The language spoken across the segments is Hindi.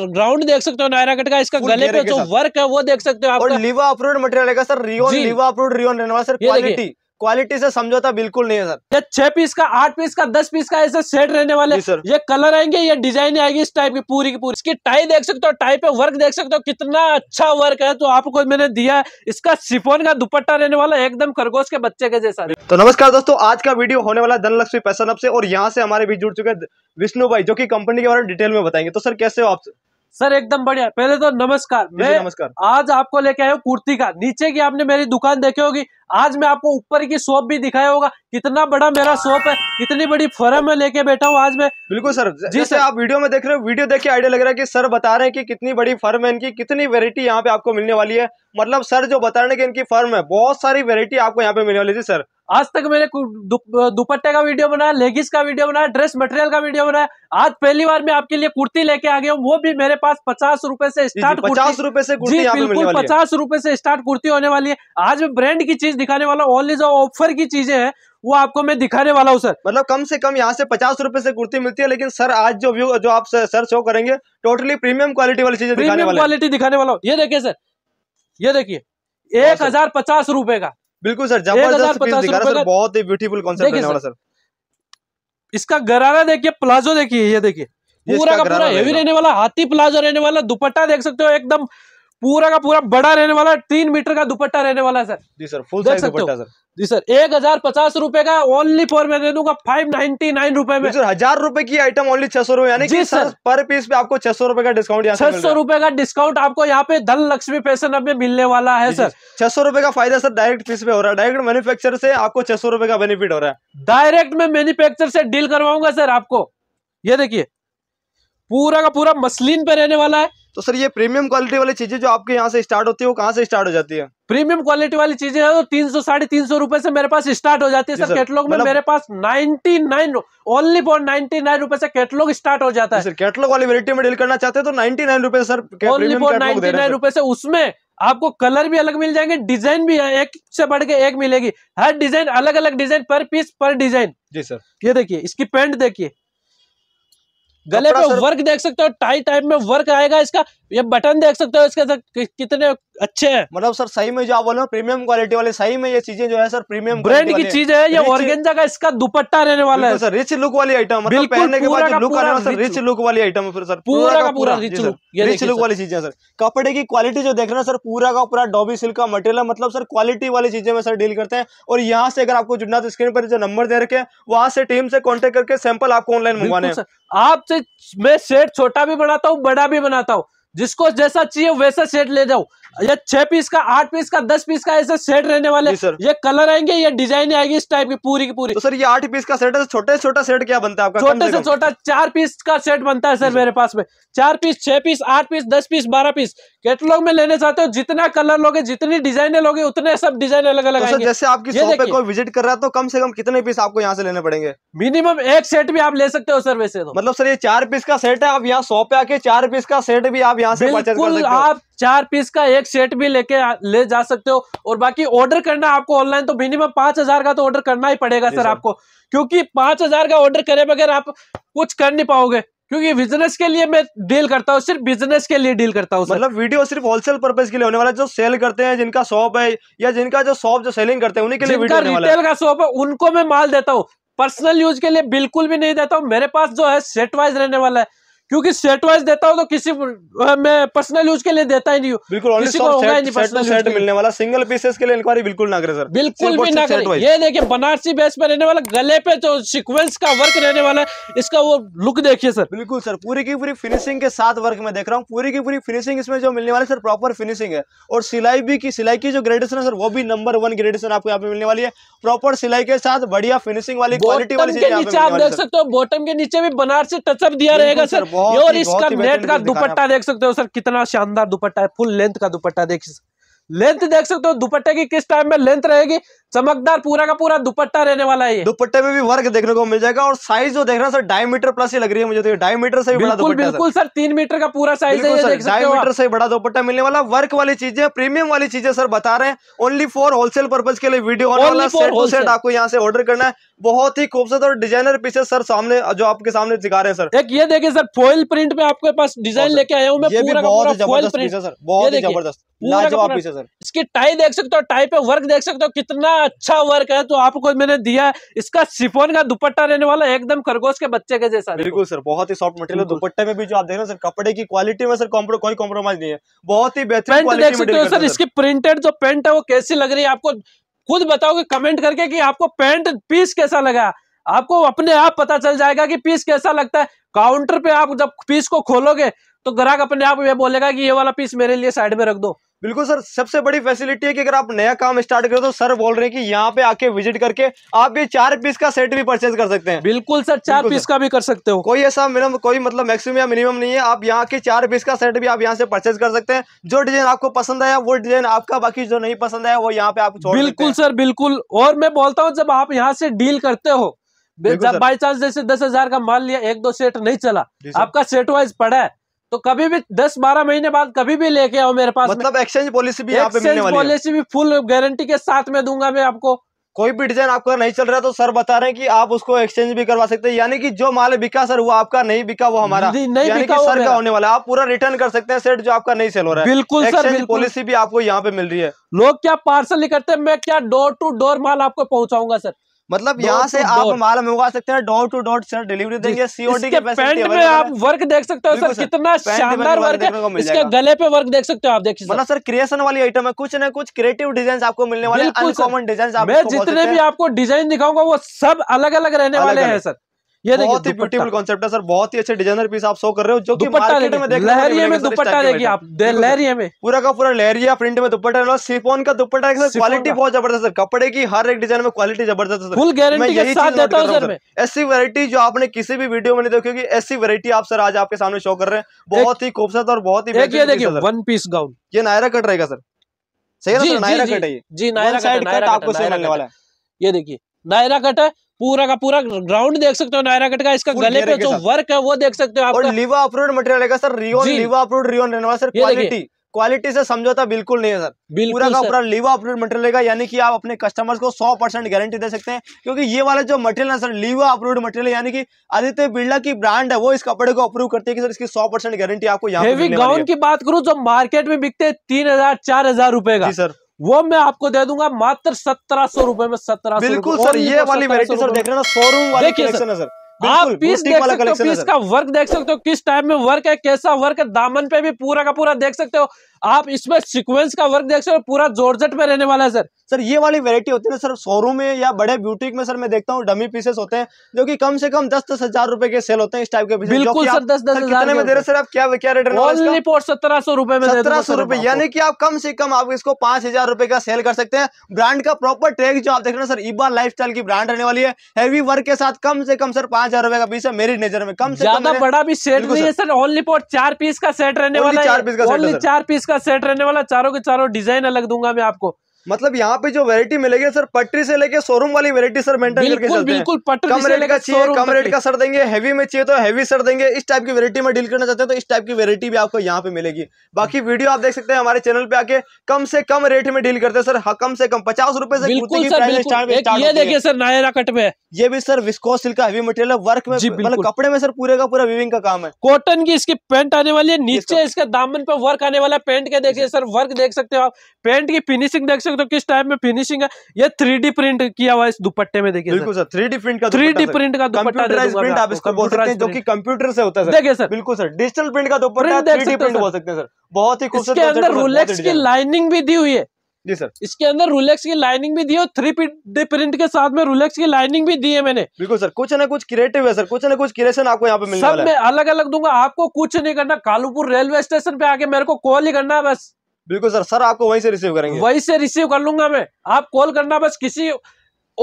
ग्राउंड तो देख सकते हो नायरा कट का इसका गले पे जो वर्क है वो देख सकते हो आप लिवा अप्रूव मटेरियल है sir rayon Liva approve rayon sir quality quality से समझौता बिल्कुल नहीं है सर ये छह पीस का आठ पीस का दस पीस का ऐसे सेट रहने वाले सर ये कलर आएंगे ये डिजाइन आएगी इस टाइप की पूरी की पूरी इसकी टाई देख सकते हो टाई पे वर्क देख सकते हो कितना अच्छा वर्क है तो आपको मैंने दिया इसका सिफोन का दुपट्टा रहने वाला एकदम खरगोश के बच्चे के जैसा तो नमस्कार दोस्तों आज का वीडियो होने वाला धनलक्ष्मी लक्ष्मी पैसन से और यहाँ से हमारे बीच जुड़ चुके विष्णु भाई जो की कंपनी के बारे में डिटेल में बताएंगे तो सर कैसे हो आप सर एकदम बढ़िया पहले तो नमस्कार मैं नमस्कार आज आपको लेके आया हूँ कुर्ती का नीचे की आपने मेरी दुकान देखी होगी आज मैं आपको ऊपर की शॉप भी दिखाया होगा कितना बड़ा मेरा शॉप है कितनी बड़ी फर्म में लेके बैठा हूँ आज मैं बिल्कुल सर जी सर आप वीडियो में देख रहे हो वीडियो देख के आइडिया लग रहा है की सर बता रहे हैं की कितनी बड़ी फर्म है इनकी कितनी वेरायटी यहाँ पे आपको मिलने वाली है मतलब सर जो बता रहे हैं कि इनकी फर्म है बहुत सारी वेरायटी आपको यहाँ पे मिलने वाली थी सर आज तक मैंने दुपट्टे का वीडियो बनाया लेगिस का वीडियो बनाया ड्रेस मटेरियल का वीडियो बनाया आज पहली बार मैं आपके लिए कुर्ती लेके आ गया हूँ वो भी मेरे पास पचास रुपए से स्टार्ट पचास रूपए से कुर्ती जी बिल्कुल पचास रुपए से स्टार्ट कुर्ती होने वाली है आज मैं ब्रांड की चीज दिखाने वाला हूँ ऑनली जो ऑफर की चीजें हैं वो आपको मैं दिखाने वाला हूँ सर मतलब कम से कम यहाँ से पचास रुपए से कुर्ती मिलती है लेकिन सर आज जो व्यू जो आप सर शो करेंगे टोटली प्रीमियम क्वालिटी वाली चीजें प्रीमियम क्वालिटी दिखाने वाला हूँ ये देखिए सर ये देखिए एक हजार पचास रुपए का बिल्कुल सर जबरदस्त बहुत ही ब्यूटीफुल सर इसका गरारा देखिए प्लाजो देखिए ये देखिए पूरा का पूरा हेवी रहने वाला हाथी प्लाजो रहने वाला दुपट्टा देख सकते हो एकदम पूरा का पूरा बड़ा रहने वाला है तीन मीटर का दुपट्टा रहने वाला है sir ji sir full size dupatta sir ji sir एक हजार पचास रूपए का ओनली फोर में दे दूंगा फाइव नाइनटी नाइन रूपए में सर हजार रूपए की आइटम ओनली छह सौ रुपए पर पीस पे आपको छह सौ रुपए का डिस्काउंट छह सौ रुपए का डिस्काउंट आपको यहाँ पे धन लक्ष्मी फैशन अब मिलने वाला है सर छह सौ रुपए का फायदा सर डायरेक्ट पीस पे हो रहा है डायरेक्ट मैन्युफेक्चर से आपको छह सौ रूपये का बेनिफिट हो रहा है डायरेक्ट में मैन्युफेक्चर से डील करवाऊंगा सर आपको ये देखिए पूरा का पूरा मसलिन पे रहने वाला है तो सर ये प्रीमियम क्वालिटी वाली चीजें जो आपके यहाँ से स्टार्ट होती है वो कहाँ से स्टार्ट हो जाती है प्रीमियम क्वालिटी वाली चीजें है तो तीन सौ साढ़े तीन सौ रुपए से मेरे पास स्टार्ट हो जाती है सर, सर कैटलॉग में मतलब मेरे पास ninety nine only for ninety nine रुपए से कैटलॉग स्टार्ट हो जाता है सर कैटलॉग वाली वेरायटी में डील करना चाहते हैं तो नाइनटी नाइन रुपए sir only for ninety nine रुपए से उसमें आपको कलर भी अलग मिल जाएंगे डिजाइन भी एक से बढ़ के एक मिलेगी हर डिजाइन अलग अलग डिजाइन पर पीस पर डिजाइन जी सर ये देखिए इसकी पेंट देखिए गले पे वर्क देख सकते हो टाई टाइप में वर्क आएगा इसका ये बटन देख सकते हो इसके कितने अच्छे है मतलब सर सही में जो आप बोल रहे प्रीमियम क्वालिटी वाले सही में ये चीजें जो है सर प्रीमियम ब्रांड की चीज है ये ऑर्गेंजा का इसका दुपट्टा रहने वाला है सर रिच लुक वाली आइटम मतलब पहनने के बाद लुक आने सर रिच लुक वाली आइटम है फिर सर पूरा का पूरा रिच लुक रिच लुक वाली चीजें सर कपड़े की क्वालिटी जो देख रहे हैं सर पूरा का पूरा डॉबी सिल्क का मटेरियल मतलब सर क्वालिटी वाली चीजें में सर डील करते हैं और यहाँ से अगर आपको जुड़ना तो स्क्रीन पर जो नंबर दे रखे वहां से टीम से कॉन्टेक्ट करके सैंपल आपको ऑनलाइन मंगवाने आपसे मैं सेट छोटा भी बनाता हूँ बड़ा भी बनाता हूँ जिसको जैसा चाहिए वैसा सेट ले जाओ ये छह पीस का आठ पीस का दस पीस का ऐसे सेट रहने वाले सर ये कलर आएंगे ये डिजाइन आएगी इस टाइप की पूरी की पूरी तो सर ये आठ पीस का सेट है तो छोटे से छोटा सेट क्या बनता है आपका छोटे से छोटा चार पीस का सेट बनता है सर मेरे पास में चार पीस छह पीस आठ पीस दस पीस बारह पीस कैटलॉग में लेने चाहते हो जितना कलर लोगे जितनी डिजाइने लोगे उतने सब डिजाइन अलग अलग तो जैसे आपकी शॉप पे कोई विजिट कर रहा है तो कम से कम कितने पीस आपको यहाँ से लेने पड़ेंगे मिनिमम एक सेट भी आप ले सकते हो सर वैसे तो मतलब सर ये चार पीस का सेट है आप यहाँ शॉप पे आके चार पीस का सेट भी आप यहाँ से आप चार पीस का एक सेट भी लेके ले जा सकते हो और बाकी ऑर्डर करना आपको ऑनलाइन तो मिनिमम पांच हजार का तो ऑर्डर करना ही पड़ेगा सर आपको क्योंकि पांच हजार का ऑर्डर करे बगैर आप कुछ कर नहीं पाओगे क्योंकि बिजनेस के लिए मैं डील करता हूँ सिर्फ बिजनेस के लिए डील करता हूँ मतलब वीडियो सिर्फ होलसेल पर्पज के लिए होने वाला जो सेल करते हैं जिनका शॉप है या जिनका जो शॉप जो सेलिंग करते हैं उन्हीं के लिए रिटेल का शॉप है उनको मैं माल देता हूँ पर्सनल यूज के लिए बिल्कुल भी नहीं देता हूँ मेरे पास जो है सेट वाइज रहने वाला है क्योंकि सेट वाइज देता हूँ तो किसी मैं पर्सनल यूज के लिए देता ही नहीं हूँ बिल्कुल किसी को होगा नहीं पर्सनल सेट मिलने वाला सिंगल पीसेस के लिए इंक्वायरी बिल्कुल ना करें सर बिल्कुल भी ना करें ये देखिए बनारसी बेस पर रहने वाला गले पे जो सिक्वेंस का वर्क रहने वाला है इसका वो लुक देखिए सर बिल्कुल सर पूरी की पूरी फिनिशिंग के साथ वर्क में देख रहा हूँ पूरी की पूरी फिनिशिंग इसमें जो मिलने वाली सर प्रॉपर फिनिशिंग है और सिलाई भी की सिलाई की जो ग्रेडेशन है सर वो भी नंबर वन ग्रेडेशन आपको यहाँ पे मिलने वाली है प्रॉपर सिलाई के साथ बढ़िया फिनिशिंग वाली क्वालिटी वाली आप देख सकते हो बॉटम के नीचे भी बनारसी टचअप दिया रहेगा सर और इसका नेट का दुपट्टा देख सकते हो सर कितना शानदार दुपट्टा है फुल लेंथ का दुपट्टा देख सकते लेंथ देख सकते हो दुपट्टे की किस टाइप में लेंथ रहेगी चमकदार पूरा का पूरा दुपट्टा रहने वाला है दुपट्टे में भी वर्क देखने को मिल जाएगा और साइज जो देख रहा सर डाई मीटर प्लस ही लग रही है मुझे डाई तो मीटर से भी बड़ा बिल्कुल सर तीन मीटर का पूरा साइज है मीटर से बड़ा दुपट्टा मिलने वाला वर्क वाली चीजें प्रीमियम वाली चीजें सर बता रहे हैं ओनली फॉर होलसेल पर्पज के लिए वीडियो सेट आपको यहाँ से ऑर्डर करना है बहुत ही खूबसूरत और डिजाइनर पीसेस सर सामने जो आपके सामने दिखा रहे हैं सर एक ये देखिए सर फॉइल प्रिंट में आपके पास डिजाइन लेके आया हूँ मैं पूरा बहुत जबरदस्त पीस है सर बहुत ही जबरदस्त सर इसकी टाई देख सकते हो टाई पे वर्क देख सकते हो कितना अच्छा वर्क है तो आपको मैंने दिया इसका सिफोन का दुपट्टा रहने वाला एकदम खरगोश के बच्चे के जैसा बिल्कुल सर बहुत ही सॉफ्ट मटेरियल दुपट्टे में भी जो आप देख रहे सर कपड़े की क्वालिटी में सर कोई कॉम्प्रोमाइज नहीं है बहुत ही बेहतरीन देख सकते हो सर इसकी प्रिंटेड जो पेंट है वो कैसी लग रही है आपको खुद बताओगे कमेंट करके कि आपको पेंट पीस कैसा लगा आपको अपने आप पता चल जाएगा कि पीस कैसा लगता है काउंटर पे आप जब पीस को खोलोगे तो ग्राहक अपने आप ये बोलेगा कि ये वाला पीस मेरे लिए साइड में रख दो बिल्कुल सर सबसे बड़ी फैसिलिटी है कि अगर आप नया काम स्टार्ट करो तो सर बोल रहे हैं कि यहाँ पे आके विजिट करके आप ये चार पीस का सेट भी परचेज कर सकते हैं बिल्कुल सर चार पीस का भी कर सकते हो कोई ऐसा मिनिमम कोई मतलब मैक्सिमम या मिनिमम नहीं है आप यहाँ के चार पीस का सेट भी आप यहाँ से परचेज कर सकते हैं जो डिजाइन आपको पसंद आया वो डिजाइन आपका बाकी जो नहीं पसंद आया वो यहाँ पे आप बिल्कुल सर बिल्कुल और मैं बोलता हूँ जब आप यहाँ से डील करते हो बाई चांस जैसे दस हजार का मान लिया एक दो सेट नहीं चला आपका सेट वाइज पड़ा है तो कभी भी दस बारह महीने बाद कभी भी लेके आओ मेरे पास मतलब एक्सचेंज पॉलिसी भी एक्सचेंज पॉलिसी भी फुल गारंटी के साथ में दूंगा मैं आपको कोई भी डिजाइन आपका नहीं चल रहा तो सर बता रहे हैं कि आप उसको एक्सचेंज भी करवा सकते हैं यानी कि जो माल बिका सर वो आपका नहीं बिका वो हमारा नहीं बिका सर का होने वाला आप पूरा रिटर्न कर सकते हैं सेट जो आपका नहीं सेल हो रहा है बिल्कुल सर बिल्कुल। पॉलिसी भी आपको यहाँ पे मिल रही है लोग क्या पार्सल नहीं करते मैं क्या डोर टू डोर माल आपको पहुंचाऊंगा सर मतलब यहाँ से आप माल मंगवा सकते हैं door to door sir delivery देंगे सीओडी के पैंट में आप वर्क देख सकते हो सर कितना शानदार वर्क है इसके गले पे वर्क देख सकते हो आप देखिए मतलब सर क्रिएशन वाली आइटम है कुछ ना कुछ क्रिएटिव डिजाइन आपको मिलने वाले अनकॉमन डिजाइन मैं जितने भी आपको डिजाइन दिखाऊंगा वो सब अलग अलग रहने वाले हैं सर ये बहुत ही ब्यूटीफुल कॉन्सेप्ट है सर बहुत ही अच्छे डिजाइनर पीस आप शो कर रहे हो जो कि मार्केट में लहरिया में दुपट्टा देखिए आप लहरिया में पूरा का पूरा लहरिया प्रिंट में दुपट्टा सिफोन का दुपट्टा है क्वालिटी बहुत जबरदस्त है कपड़े की हर एक डिजाइन में क्वालिटी जबरदस्त है फुल गारंटी के साथ देता हूं सर मैं ऐसी वैरायटी जो आपने किसी भी वीडियो में नहीं देखी होगी ऐसी वैरायटी आप सर आज आपके सामने शो कर रहे हैं बहुत ही खूबसूरत और बहुत ही देखिए देखिए वन पीस गाउन ये नायरा कट रहेगा सर सही है नायरा कट है जी नायरा कट आपको सही लगने वाला है ये देखिए नायरा कट है पूरा का पूरा ग्राउंड देख सकते हो नायरा कट का इसका गले पे जो वर्क है वो देख सकते हो आप लिवा मटेरियल है sir rayon Liva approve rayon sir quality quality से समझौता बिल्कुल नहीं है सर पूरा का पूरा लिवा अप्रूव मटेरियल का यानी कि आप अपने कस्टमर्स को 100 परसेंट गारंटी दे सकते हैं क्योंकि ये वाला जो मटेरियल है सर लिवा अप्रूव मटेरियल यानी कि आदित्य बिरला की ब्रांड है वो इस कपड़े को अप्रूव करते हैं कि सर इसकी 100 परसेंट गारंटी आपको यहाँ गाउन की बात करूँ जो मार्केट में बिकते हैं तीन हजार चार हजार रुपए का सर वो मैं आपको दे दूंगा मात्र सत्रह सौ रुपए में सत्रह बिल्कुल सर ये वाली वेरायटी सर देख रहे हैं ना शोरूम वाली कलेक्शन है सर आप पीस देख सकते हो पीस का वर्क देख सकते हो किस टाइप में वर्क है कैसा वर्क है दामन पे भी पूरा का पूरा देख सकते हो आप इसमें सीक्वेंस का वर्क देख सकते हो पूरा जोरजट में रहने वाला है सर सर ये वाली वैरायटी होती है ना सर शोरूम में या बड़े ब्यूटीक में सर मैं देखता हूँ डमी पीसेस होते हैं जो कि कम से कम दस दस हजार रुपए के सेल होते हैं इस टाइप के बिल्कुल सर दस दस हजार में दे रहे सर आप क्या क्या रेट रिपोर्ट सत्रह सौ रुपए में सत्रह सौ रुपए यानी कि आप कम से कम आप इसको पांच हजार रुपए का सेल कर सकते हैं ब्रांड का प्रॉपर ट्रेक जो आप देख रहे हैं सर इबा लाइफ की ब्रांड रहने वाली है हैवी वर्क के साथ कम से कम सर पांच हजार रुपए का पीस है मेरी नजर में कम से ज्यादा बड़ा भी सेट नहीं है सर ओनली फॉर चार पीस का सेट रहने वाला है चार पीस का सेट रहने वाला चारों के चारों डिजाइन अलग दूंगा मैं आपको मतलब यहाँ पे जो वेरायटी मिलेगी सर पटरी से लेके शोरूम वाली वेरायटी सर मेंटेन करके चलते बिल्कुल कम रेट का चाहिए कम रेट का सर देंगे हैवी में चाहिए तो हैवी सर देंगे इस टाइप की वेरायटी में डील करना चाहते हैं तो इस टाइप की वेरायटी भी आपको यहाँ पे मिलेगी बाकी वीडियो आप देख सकते हैं हमारे चैनल पे आके कम से कम रेट में डील करते हैं सर हाँ, कम से कम पचास रुपए से देखिए सर नायरा कट में ये भी सर विस्को सिल्क का हैवी मटेरियल है वर्क में मतलब कपड़े में सर पूरे का पूरा विविंग का काम है कॉटन की इसकी पेंट आने वाली है तो- नीचे इसका दामन पे वर्क आने वाला है पेंट के देखिए सर वर्क देख सकते हो आप पेंट की फिनिशिंग देख सकते सकते हो किस टाइप में फिनिशिंग है ये थ्री प्रिंट किया हुआ इस दुपट्टे में देखिए बिल्कुल सर थ्री प्रिंट का थ्री प्रिंट का प्रिंट आप इसको बोल सकते हैं जो कि कंप्यूटर से होता है देखिए सर बिल्कुल सर डिजिटल प्रिंट का दुपट्टा थ्री प्रिंट बोल सकते हैं सर बहुत ही खुश अंदर रोलेक्स की लाइनिंग भी दी हुई है जी सर इसके अंदर रूलेक्स की लाइनिंग भी दी है थ्री डी प्रिंट के साथ में रूलेक्स की लाइनिंग भी दी है मैंने बिल्कुल सर कुछ ना कुछ क्रिएटिव है सर कुछ ना कुछ क्रिएशन आपको यहाँ पे मिलने सब वाला है। मैं अलग अलग दूंगा आपको कुछ नहीं करना कालूपुर रेलवे स्टेशन पे आके मेरे को कॉल ही करना है बस बिल्कुल सर सर आपको वहीं से रिसीव करेंगे वहीं से रिसीव कर लूंगा मैं आप कॉल करना बस किसी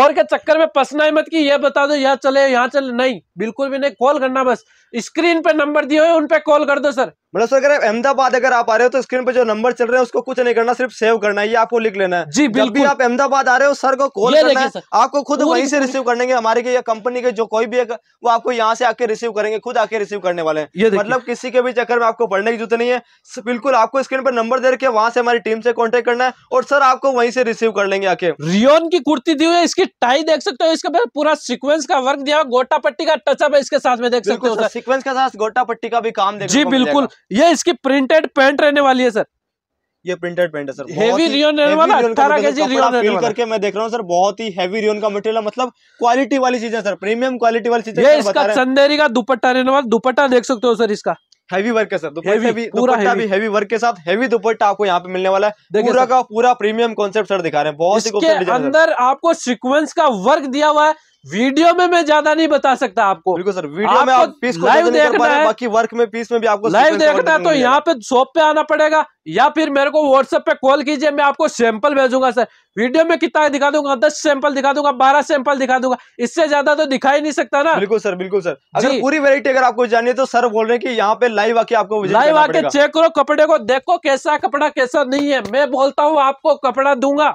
और के चक्कर में पसना ही मत की ये बता दो यहाँ चले यहाँ चले नहीं बिल्कुल भी नहीं कॉल करना बस स्क्रीन पे नंबर दिए हुए उन पे कॉल कर दो सर मतलब सर अगर अहमदाबाद अगर आप आ रहे हो तो स्क्रीन पर जो नंबर चल रहे हैं उसको कुछ नहीं करना सिर्फ सेव करना है ये आपको लिख लेना है जी बिल्कुल भी आप अहमदाबाद आ रहे हो सर को कॉल करना है आपको खुद वहीं से रिसीव करेंगे हमारे के या कंपनी के जो कोई भी एक वो आपको यहाँ से आके रिसीव करेंगे खुद आके रिसीव करने वाले हैं मतलब किसी के भी चक्कर में आपको पढ़ने की जरूरत नहीं है बिल्कुल आपको स्क्रीन पर नंबर दे रखे वहां से हमारी टीम से कॉन्टेक्ट करना है और सर आपको वहीं से रिसीव कर लेंगे आके रियोन की कुर्ती दी हुई है इसकी टाई देख सकते हो इसके पूरा सिक्वेंस का वर्क दिया गोटा पट्टी का टचअप है इसके साथ में देख सकते हो सिक्वेंस के साथ गोटा पट्टी का भी काम जी बिल्कुल ये इसकी प्रिंटेड पेंट रहने वाली है सर ये प्रिंटेड पेंट है सर हेवी रियोन रहने वाला अठारह के जी रियोन रहने वाला करके मैं देख रहा हूँ सर बहुत ही हेवी रियोन का मटेरियल मतलब क्वालिटी वाली चीज है सर प्रीमियम क्वालिटी वाली चीज ये इसका चंदेरी का दुपट्टा रहने वाला दुपट्टा देख सकते हो सर इसका हैवी वर्क है सर हैवी भी पूरा भी हैवी वर्क के साथ हैवी दुपट्टा आपको यहाँ पे मिलने वाला है पूरा का पूरा प्रीमियम कॉन्सेप्ट सर दिखा रहे हैं बहुत ही अंदर आपको सीक्वेंस का वर्क दिया हुआ है वीडियो में मैं ज्यादा नहीं बता सकता आपको बिल्कुल सर वीडियो में आप पीस लाइव देखना है बाकी वर्क में पीस में भी आपको लाइव देखना है तो यहाँ पे शॉप पे आना पड़ेगा या फिर मेरे को व्हाट्सएप पे कॉल कीजिए मैं आपको सैंपल भेजूंगा सर वीडियो में कितना दिखा दूंगा दस सैंपल दिखा दूंगा बारह सैंपल दिखा दूंगा इससे ज्यादा तो दिखा ही नहीं सकता ना बिल्कुल सर बिल्कुल सर अगर पूरी वेरायटी अगर आपको जानिए तो सर बोल रहे हैं कि यहाँ पे लाइव आके आपको लाइव आके चेक करो कपड़े को देखो कैसा कपड़ा कैसा नहीं है मैं बोलता हूँ आपको कपड़ा दूंगा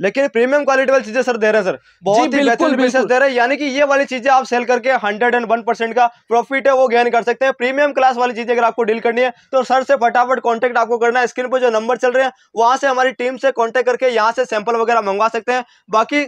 लेकिन प्रीमियम क्वालिटी वाली चीजें सर दे रहे हैं सर बहुत ही बेहतर बिजनेस दे रहे हैं यानी कि ये वाली चीजें आप सेल करके हंड्रेड एंड वन परसेंट का प्रॉफिट है वो गेन कर सकते हैं प्रीमियम क्लास वाली चीजें अगर आपको डील करनी है तो सर से फटाफट कॉन्टेक्ट आपको करना है स्क्रीन पर जो नंबर चल रहे हैं वहां से हमारी टीम से कॉन्टेक्ट करके यहाँ से सैंपल वगैरह मंगवा सकते हैं बाकी